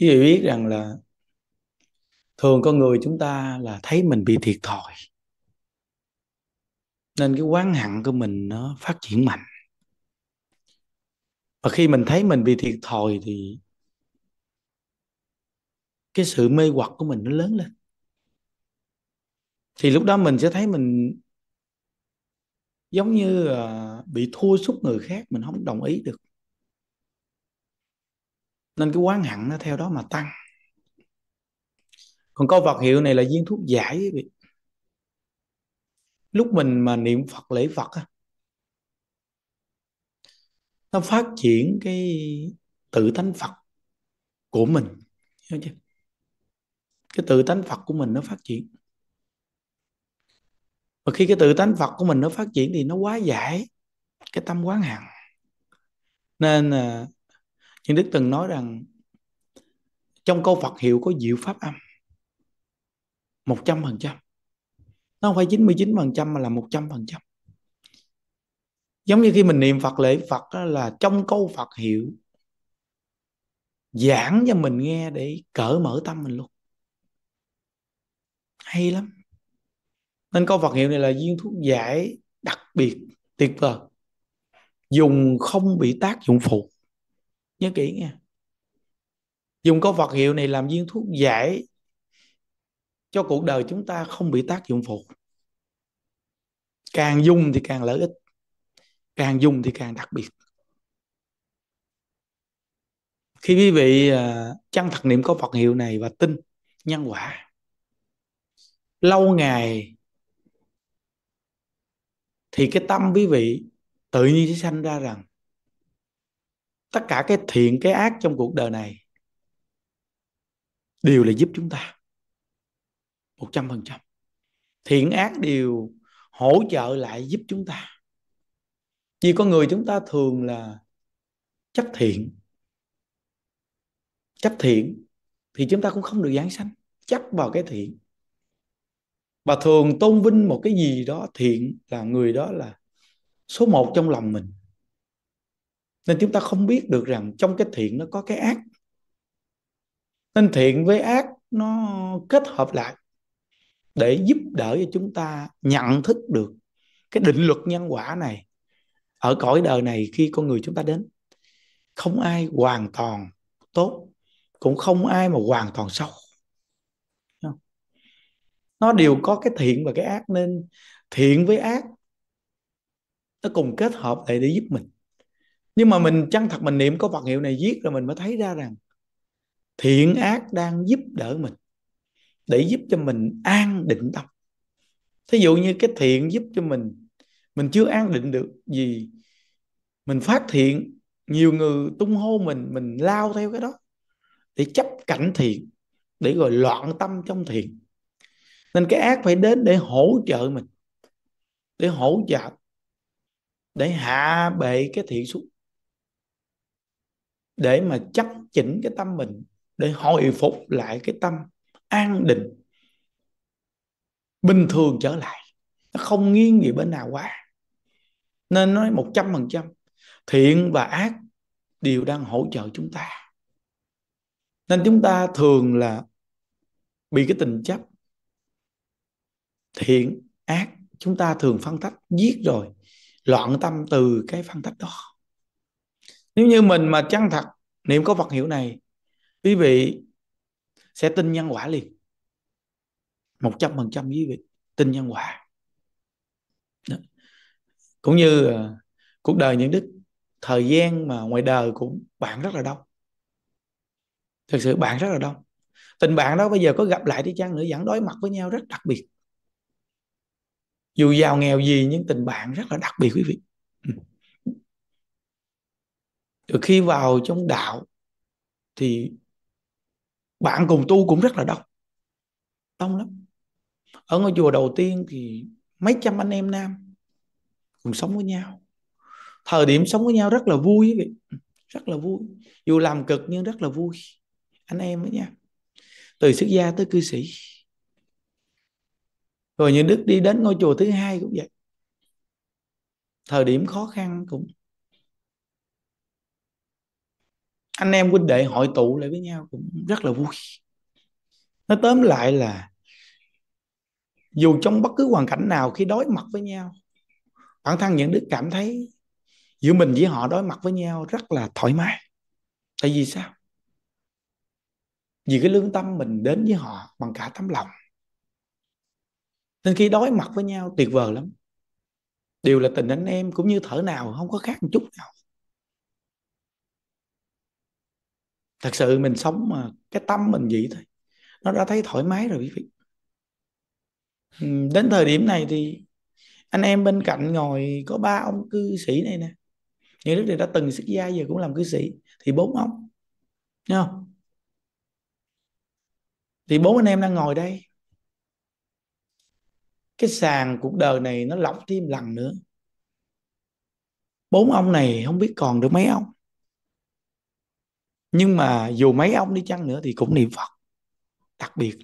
quý vị biết rằng là thường con người chúng ta là thấy mình bị thiệt thòi nên cái quán hận của mình nó phát triển mạnh và khi mình thấy mình bị thiệt thòi thì cái sự mê hoặc của mình nó lớn lên thì lúc đó mình sẽ thấy mình giống như à, bị thua sút người khác mình không đồng ý được nên cái quán hẳn nó theo đó mà tăng còn câu vật hiệu này là viên thuốc giải lúc mình mà niệm phật lễ phật á nó phát triển cái tự tánh phật của mình hiểu chưa cái tự tánh phật của mình nó phát triển và khi cái tự tánh phật của mình nó phát triển thì nó quá giải cái tâm quán hằng nên à, nhưng đức từng nói rằng trong câu phật hiệu có diệu pháp âm một trăm phần trăm nó không phải 99% mà là 100%. Giống như khi mình niệm Phật lễ Phật là trong câu Phật hiệu giảng cho mình nghe để cỡ mở tâm mình luôn. Hay lắm. Nên câu Phật hiệu này là viên thuốc giải đặc biệt tuyệt vời. Dùng không bị tác dụng phụ nhớ kỹ nha dùng câu Phật hiệu này làm viên thuốc giải cho cuộc đời chúng ta không bị tác dụng phụ càng dùng thì càng lợi ích càng dùng thì càng đặc biệt khi quý vị à, chăng thật niệm câu Phật hiệu này và tin nhân quả lâu ngày thì cái tâm quý vị tự nhiên sẽ sanh ra rằng tất cả cái thiện cái ác trong cuộc đời này đều là giúp chúng ta một trăm phần trăm thiện ác đều hỗ trợ lại giúp chúng ta chỉ có người chúng ta thường là chấp thiện chấp thiện thì chúng ta cũng không được giảng sanh chấp vào cái thiện và thường tôn vinh một cái gì đó thiện là người đó là số một trong lòng mình nên chúng ta không biết được rằng trong cái thiện nó có cái ác nên thiện với ác nó kết hợp lại để giúp đỡ cho chúng ta nhận thức được cái định luật nhân quả này ở cõi đời này khi con người chúng ta đến không ai hoàn toàn tốt cũng không ai mà hoàn toàn xấu nó đều có cái thiện và cái ác nên thiện với ác nó cùng kết hợp lại để giúp mình nhưng mà mình chân thật mình niệm có vật hiệu này viết rồi mình mới thấy ra rằng thiện ác đang giúp đỡ mình để giúp cho mình an định tâm thí dụ như cái thiện giúp cho mình mình chưa an định được gì mình phát thiện nhiều người tung hô mình mình lao theo cái đó để chấp cảnh thiện để rồi loạn tâm trong thiện nên cái ác phải đến để hỗ trợ mình để hỗ trợ để hạ bệ cái thiện xuống để mà chắc chỉnh cái tâm mình để hồi phục lại cái tâm an định bình thường trở lại nó không nghiêng về bên nào quá nên nói một trăm phần trăm thiện và ác đều đang hỗ trợ chúng ta nên chúng ta thường là bị cái tình chấp thiện ác chúng ta thường phân tách giết rồi loạn tâm từ cái phân tách đó nếu như mình mà chân thật niệm có Phật hiệu này quý vị sẽ tin nhân quả liền một trăm phần trăm quý vị tin nhân quả Đó. cũng như ờ, cuộc đời những đức thời gian mà ngoài đời cũng bạn rất là đông thực sự bạn rất là đông tình bạn đó bây giờ có gặp lại đi chăng nữa vẫn đối mặt với nhau rất đặc biệt dù giàu nghèo gì nhưng tình bạn rất là đặc biệt quý vị ừ rồi khi vào trong đạo thì bạn cùng tu cũng rất là đông đông lắm ở ngôi chùa đầu tiên thì mấy trăm anh em nam cùng sống với nhau thời điểm sống với nhau rất là vui vị rất là vui dù làm cực nhưng rất là vui anh em đó nha từ xuất gia tới cư sĩ rồi như đức đi đến ngôi chùa thứ hai cũng vậy thời điểm khó khăn cũng anh em huynh đệ hội tụ lại với nhau cũng rất là vui nó tóm lại là dù trong bất cứ hoàn cảnh nào khi đối mặt với nhau bản thân những đức cảm thấy giữa mình với họ đối mặt với nhau rất là thoải mái tại vì sao vì cái lương tâm mình đến với họ bằng cả tấm lòng nên khi đối mặt với nhau tuyệt vời lắm đều là tình anh em cũng như thở nào không có khác một chút nào thật sự mình sống mà cái tâm mình vậy thôi nó đã thấy thoải mái rồi quý vị ừ, đến thời điểm này thì anh em bên cạnh ngồi có ba ông cư sĩ này nè những đức đều đã từng xuất gia giờ cũng làm cư sĩ thì bốn ông Nghe thì bốn anh em đang ngồi đây cái sàn cuộc đời này nó lọc thêm lần nữa bốn ông này không biết còn được mấy ông nhưng mà dù mấy ông đi chăng nữa thì cũng niệm phật đặc biệt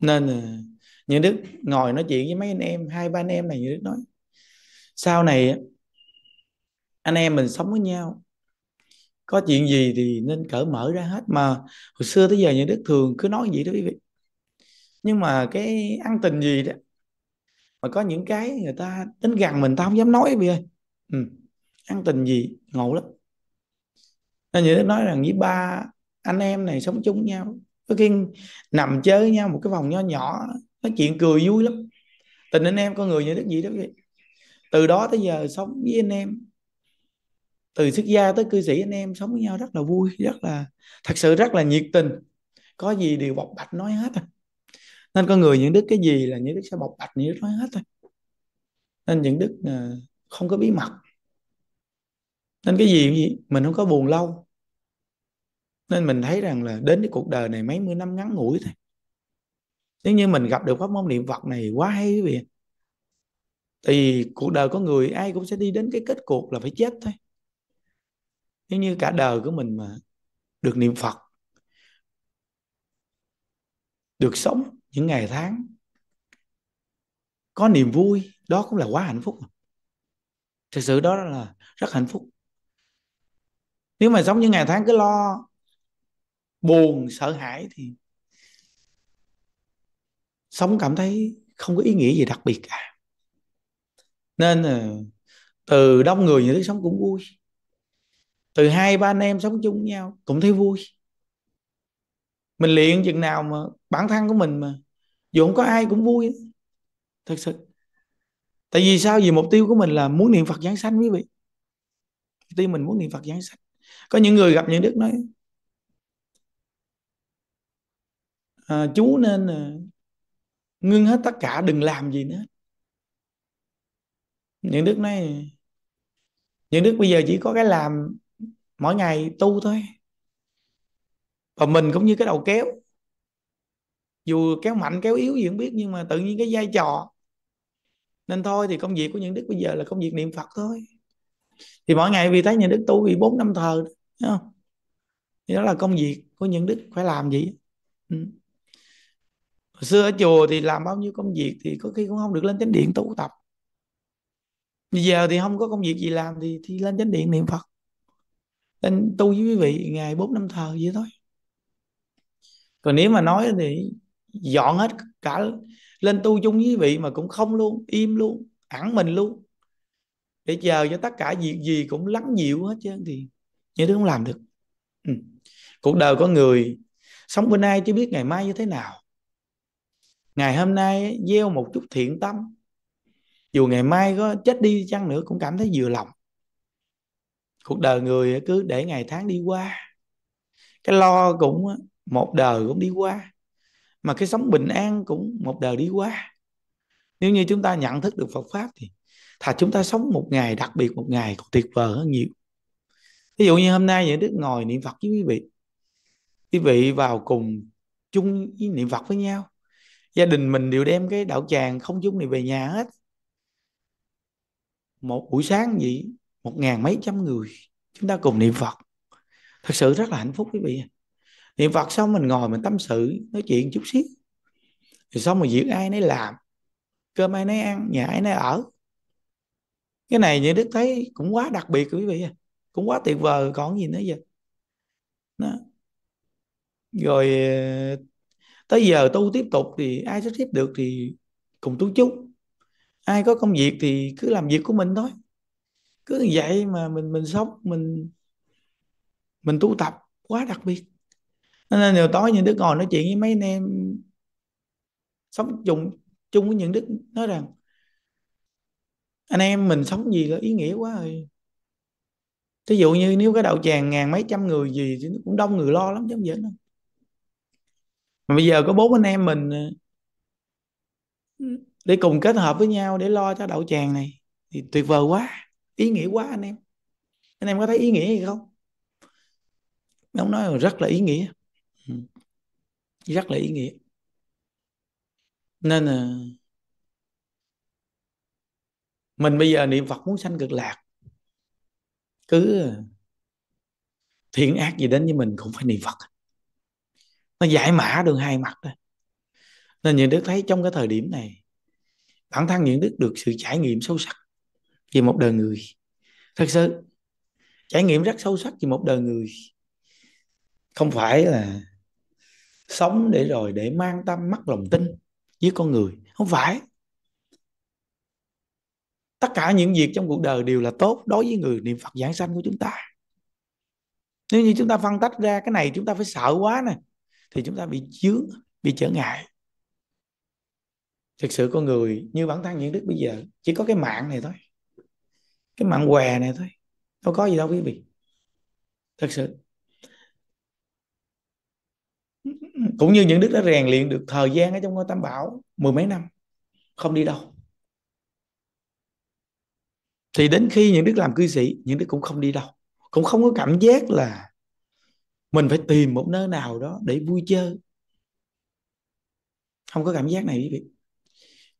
nên ờ, như đức ngồi nói chuyện với mấy anh em hai ba anh em này như đức nói sau này anh em mình sống với nhau có chuyện gì thì nên cởi mở ra hết mà hồi xưa tới giờ như đức thường cứ nói vậy đó quý vị nhưng mà cái ăn tình gì đó mà có những cái người ta tính gần mình ta không dám nói quý ơi ừ. ăn tình gì ngộ lắm nên như thế nói rằng với ba anh em này sống chung nhau có khi nằm chơi với nhau một cái vòng nho nhỏ nói chuyện cười vui lắm tình anh em con người như thế gì đó vậy từ đó tới giờ sống với anh em từ xuất gia tới cư sĩ anh em sống với nhau rất là vui rất là thật sự rất là nhiệt tình có gì đều bộc bạch nói hết à nên con người những đức cái gì là những đức sẽ bộc bạch những đức nói hết thôi nên những đức ờ, không có bí mật nên cái gì mình không có buồn lâu nên mình thấy rằng là đến cái cuộc đời này mấy mươi năm ngắn ngủi thôi nếu như mình gặp được pháp môn niệm phật này quá hay quý vị thì cuộc đời có người ai cũng sẽ đi đến cái kết cục là phải chết thôi nếu như cả đời của mình mà được niệm phật được sống những ngày tháng có niềm vui đó cũng là quá hạnh phúc thực sự đó là rất hạnh phúc nếu mà sống những ngày tháng cứ lo buồn sợ hãi thì sống cảm thấy không có ý nghĩa gì đặc biệt cả nên từ đông người như thế sống cũng vui từ hai ba anh em sống chung với nhau cũng thấy vui mình luyện chừng nào mà bản thân của mình mà dù không có ai cũng vui thật sự tại vì sao vì mục tiêu của mình là muốn niệm phật giảng sanh quý vị mục tiêu mình muốn niệm phật giảng sanh có những người gặp những đức nói à, chú nên à, ngưng hết tất cả đừng làm gì nữa những đức này những đức bây giờ chỉ có cái làm mỗi ngày tu thôi và mình cũng như cái đầu kéo dù kéo mạnh kéo yếu gì cũng biết nhưng mà tự nhiên cái vai trò nên thôi thì công việc của những đức bây giờ là công việc niệm phật thôi thì mỗi ngày vì thấy những đức tu vì bốn năm thờ đó, không? thì đó là công việc của những đức phải làm gì ừ. Hồi xưa ở chùa thì làm bao nhiêu công việc thì có khi cũng không được lên chánh điện tu tập bây giờ thì không có công việc gì làm thì thì lên chánh điện niệm phật lên tu với quý vị ngày bốn năm thờ vậy thôi còn nếu mà nói thì dọn hết cả lên tu chung với quý vị mà cũng không luôn im luôn ẩn mình luôn để chờ cho tất cả việc gì cũng lắng dịu hết trơn thì như thế không làm được ừ. cuộc đời có người sống bên ai chưa biết ngày mai như thế nào ngày hôm nay gieo một chút thiện tâm dù ngày mai có chết đi chăng nữa cũng cảm thấy vừa lòng cuộc đời người cứ để ngày tháng đi qua cái lo cũng một đời cũng đi qua mà cái sống bình an cũng một đời đi qua nếu như chúng ta nhận thức được Phật pháp thì thà chúng ta sống một ngày đặc biệt một ngày còn tuyệt vời hơn nhiều ví dụ như hôm nay những Đức ngồi niệm Phật với quý vị quý vị vào cùng chung với niệm Phật với nhau gia đình mình đều đem cái đạo tràng không dung này về nhà hết một buổi sáng vậy một ngàn mấy trăm người chúng ta cùng niệm phật thật sự rất là hạnh phúc quý vị niệm phật xong mình ngồi mình tâm sự nói chuyện chút xíu rồi xong mà việc ai nấy làm cơm ai nấy ăn nhà ai nấy ở cái này như đức thấy cũng quá đặc biệt quý vị cũng quá tuyệt vời còn gì nữa vậy đó. rồi ờ, tới giờ tu tiếp tục thì ai sắp xếp được thì cùng tu chung ai có công việc thì cứ làm việc của mình thôi cứ vậy mà mình mình sống mình mình tu tập quá đặc biệt nên nhiều tối những đứa ngồi nói chuyện với mấy anh em sống chung chung với những đức nói rằng anh em mình sống gì là ý nghĩa quá rồi à. thí dụ như nếu cái đậu tràng ngàn mấy trăm người gì thì cũng đông người lo lắm chứ không dễ đâu mà bây giờ có bốn anh em mình ờ, ừ. để cùng kết hợp với nhau để lo cho đậu tràng này thì tuyệt vời quá ý nghĩa quá anh em anh em có thấy ý nghĩa gì không ông nói là rất là ý nghĩa ừ. rất là ý nghĩa nên là ờ, mình bây giờ niệm Phật muốn sanh cực lạc cứ ờ, thiện ác gì đến với mình cũng phải niệm Phật à nó giải mã đường hai mặt đó nên những đức thấy trong cái thời điểm này bản thân những đức được sự trải nghiệm sâu sắc về một đời người thật sự trải nghiệm rất sâu sắc về một đời người không phải là sống để rồi để mang tâm mắc lòng tin với con người không phải tất cả những việc trong cuộc đời đều là tốt đối với người niệm phật giảng sanh của chúng ta nếu như chúng ta phân tách ra cái này chúng ta phải sợ quá nè thì chúng ta bị chướng bị trở ngại thực sự con người như bản thân những đức bây giờ chỉ có cái mạng này thôi cái mạng què này thôi đâu có gì đâu quý vị Thực sự cũng như những đức đã rèn luyện được thời gian ở trong ngôi tam bảo mười mấy năm không đi đâu thì đến khi những đức làm cư sĩ những đức cũng không đi đâu cũng không có cảm giác là mình phải tìm một nơi nào đó để vui chơi không có cảm giác này quý vị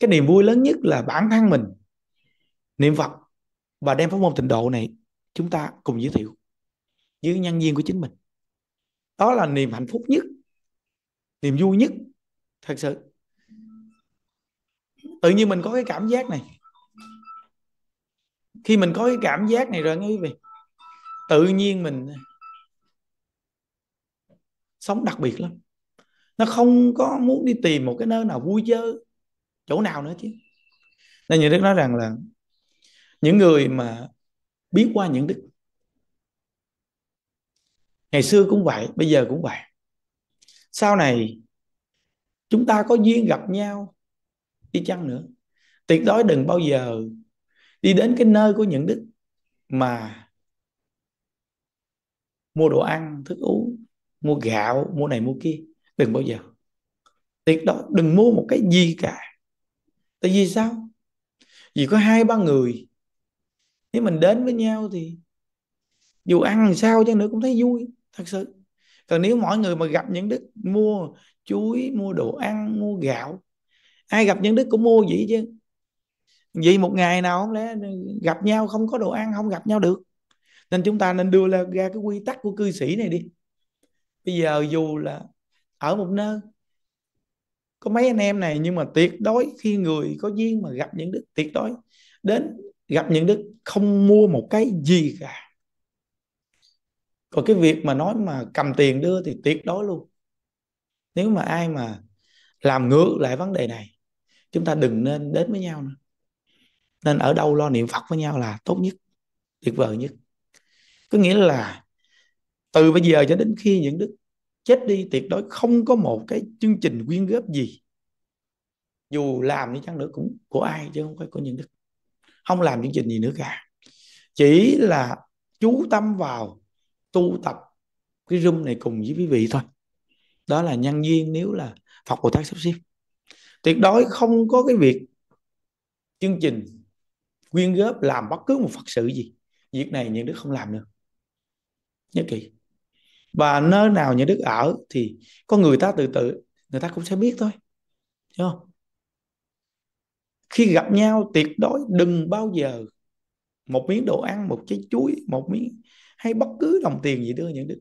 cái niềm vui lớn nhất là bản thân mình niệm phật và đem pháp môn tịnh độ này chúng ta cùng giới thiệu với nhân viên của chính mình đó là niềm hạnh phúc nhất niềm vui nhất thật sự tự nhiên mình có cái cảm giác này khi mình có cái cảm giác này rồi nghe quý vị tự nhiên mình sống đặc biệt lắm nó không có muốn đi tìm một cái nơi nào vui chơi chỗ nào nữa chứ nên như đức nói rằng là những người mà biết qua những đức ngày xưa cũng vậy bây giờ cũng vậy sau này chúng ta có duyên gặp nhau đi chăng nữa tuyệt đối đừng bao giờ đi đến cái nơi của những đức mà mua đồ ăn thức uống mua gạo mua này mua kia đừng bao giờ tuyệt đó đừng mua một cái gì cả tại vì sao vì có hai ba người nếu mình đến với nhau thì dù ăn sao chăng nữa cũng thấy vui thật sự còn nếu mọi người mà gặp những đức mua chuối mua đồ ăn mua gạo ai gặp những đức cũng mua vậy chứ vì một ngày nào không lẽ gặp nhau không có đồ ăn không gặp nhau được nên chúng ta nên đưa ra cái quy tắc của cư sĩ này đi bây giờ dù là ở một nơi có mấy anh em này nhưng mà tuyệt đối khi người có duyên mà gặp những đức tuyệt đối đến gặp những đức không mua một cái gì cả còn cái việc mà nói mà cầm tiền đưa thì tuyệt đối luôn nếu mà ai mà làm ngược lại vấn đề này chúng ta đừng nên đến với nhau nữa nên ở đâu lo niệm phật với nhau là tốt nhất tuyệt vời nhất có nghĩa là từ bây giờ cho đến khi những đức chết đi tuyệt đối không có một cái chương trình quyên góp gì dù làm như chăng nữa cũng của ai chứ không phải của những đức không làm chương trình gì nữa cả chỉ là chú tâm vào tu tập cái room này cùng với quý vị thôi đó là nhân duyên nếu là phật bồ tát sắp xếp tuyệt đối không có cái việc chương trình quyên góp làm bất cứ một phật sự gì việc này những đức không làm được nhớ kỹ và nơi nào những đức ở thì có người ta từ từ người ta cũng sẽ biết thôi Hiểu không khi gặp nhau tuyệt đối đừng bao giờ một miếng đồ ăn một trái chuối một miếng hay bất cứ đồng tiền gì đưa những đức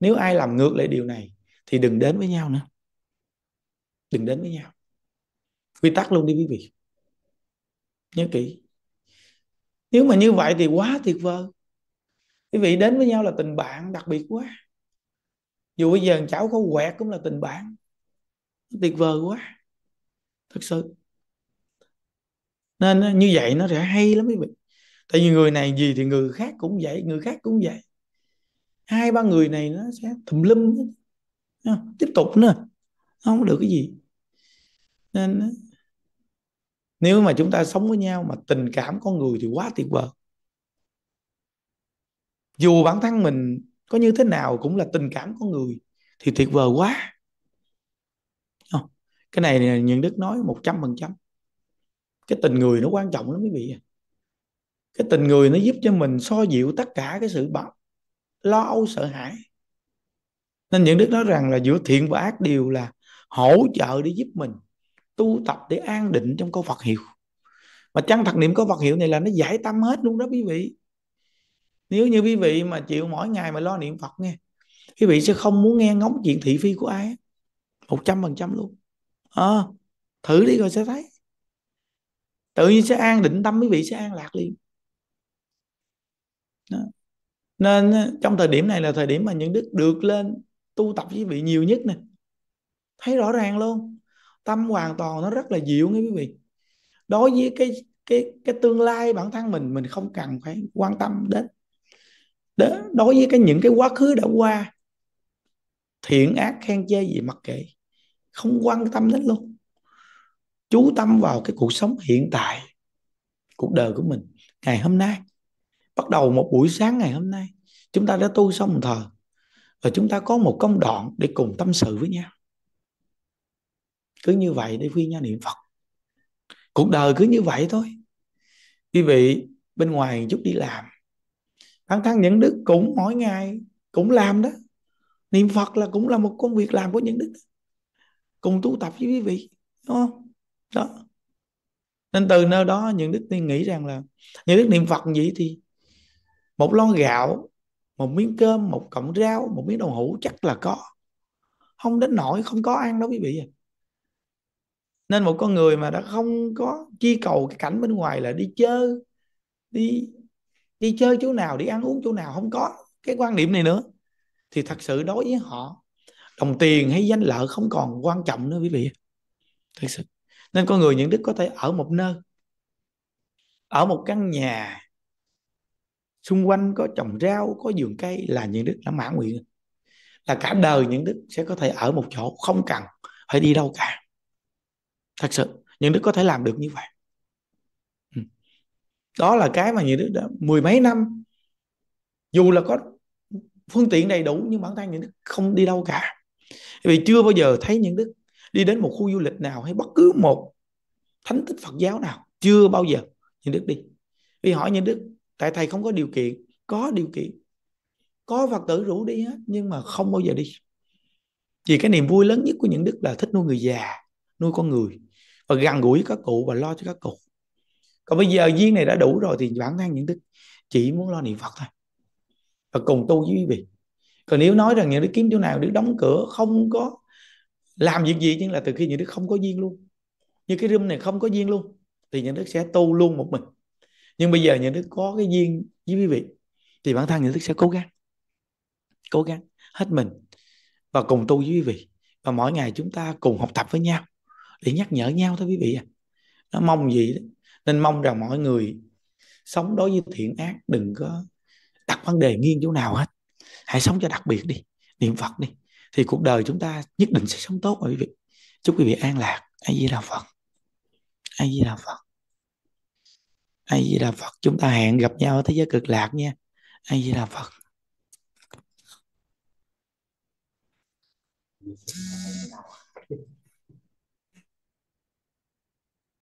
nếu ai làm ngược lại điều này thì đừng đến với nhau nữa đừng đến với nhau quy tắc luôn đi quý vị nhớ kỹ nếu mà như vậy thì quá tuyệt vời quý vị đến với nhau là tình bạn đặc biệt quá dù bây giờ cháu có quẹt cũng là tình bạn tuyệt vời quá thật sự nên như vậy nó sẽ hay lắm quý vị tại vì người này gì thì người khác cũng vậy người khác cũng vậy hai ba người này nó sẽ tùm lum tiếp tục nữa nó không được cái gì nên nếu mà chúng ta sống với nhau mà tình cảm con người thì quá tuyệt vời dù bản thân mình có như thế nào cũng là tình cảm của người thì tuyệt vời quá cái này là những đức nói một trăm phần trăm cái tình người nó quan trọng lắm quý vị cái tình người nó giúp cho mình so dịu tất cả cái sự bận lo âu sợ hãi nên những đức nói rằng là giữa thiện và ác đều là hỗ trợ để giúp mình tu tập để an định trong câu Phật hiệu mà chăng thật niệm câu Phật hiệu này là nó giải tâm hết luôn đó quý vị nếu như quý vị mà chịu mỗi ngày mà lo niệm phật nghe quý vị sẽ không muốn nghe ngóng chuyện thị phi của ai một trăm phần trăm luôn à, thử đi rồi sẽ thấy tự nhiên sẽ an định tâm quý vị sẽ an lạc liền Đó. nên ờ, trong thời điểm này là thời điểm mà những đức được lên tu tập với quý vị nhiều nhất nè thấy rõ ràng luôn tâm hoàn toàn nó rất là dịu nghe quý vị đối với cái cái cái tương lai bản thân mình mình không cần phải quan tâm đến đó, đối với cái những cái quá khứ đã qua thiện ác khen chê gì mặc kệ không quan tâm đến luôn chú tâm vào cái cuộc sống hiện tại cuộc đời của mình ngày hôm nay bắt đầu một buổi sáng ngày hôm nay chúng ta đã tu xong thờ và chúng ta có một công đoạn để cùng tâm sự với nhau cứ như vậy để phi nhau niệm phật cuộc đời cứ như vậy thôi quý vị bên ngoài chút đi làm bản thân những đức cũng mỗi ngày cũng làm đó niệm phật là cũng là một công việc làm của những đức cùng tu tập với quý vị đúng không đó nên từ nơi đó những đức tiên nghĩ rằng là những đức niệm phật vậy thì một lon gạo một miếng cơm một cọng rau một miếng đậu hũ chắc là có không đến nỗi không có ăn đâu quý vị nên một con người mà đã không có chi cầu cái cảnh bên ngoài là đi chơi đi đi chơi chỗ nào đi ăn uống chỗ nào không có cái quan niệm này nữa thì thật sự đối với họ đồng tiền hay danh lợi không còn quan trọng nữa quý vị thật sự nên con người những đức có thể ở một nơi ở một căn nhà xung quanh có trồng rau có vườn cây là những đức đã mãn nguyện là cả đời những đức sẽ có thể ở một chỗ không cần phải đi đâu cả thật sự những đức có thể làm được như vậy đó là cái mà nhiều đức đã mười mấy năm dù là có phương tiện đầy đủ nhưng bản thân những đức không đi đâu cả vì chưa bao giờ thấy những đức đi đến một khu du lịch nào hay bất cứ một thánh tích phật giáo nào chưa bao giờ những đức đi vì hỏi những đức tại thầy không có điều kiện có điều kiện có phật tử rủ đi hết nhưng mà không bao giờ đi vì cái niềm vui lớn nhất của những đức là thích nuôi người già nuôi con người và gần gũi với các cụ và lo cho các cụ còn bây giờ duyên này đã đủ rồi thì bản thân những đức chỉ muốn lo niệm phật thôi và cùng tu với quý vị còn nếu nói rằng những đức kiếm chỗ nào đứa đóng cửa không có làm việc gì nhưng là từ khi những đức không có duyên luôn như cái room này không có duyên luôn thì những đức sẽ tu luôn một mình nhưng bây giờ những đức có cái duyên với quý vị thì bản thân những đức sẽ cố gắng cố gắng hết mình và cùng tu với quý vị và mỗi ngày chúng ta cùng học tập với nhau để nhắc nhở nhau thôi quý vị à nó mong gì đó nên mong rằng mọi người sống đối với thiện ác đừng có đặt vấn đề nghiêng chỗ nào hết hãy sống cho đặc biệt đi niệm phật đi thì cuộc đời chúng ta nhất định sẽ sống tốt quý vị chúc quý vị an lạc ai di đà phật ai di đà phật ai di đà phật chúng ta hẹn gặp nhau ở thế giới cực lạc nha ai di đà phật Thank you.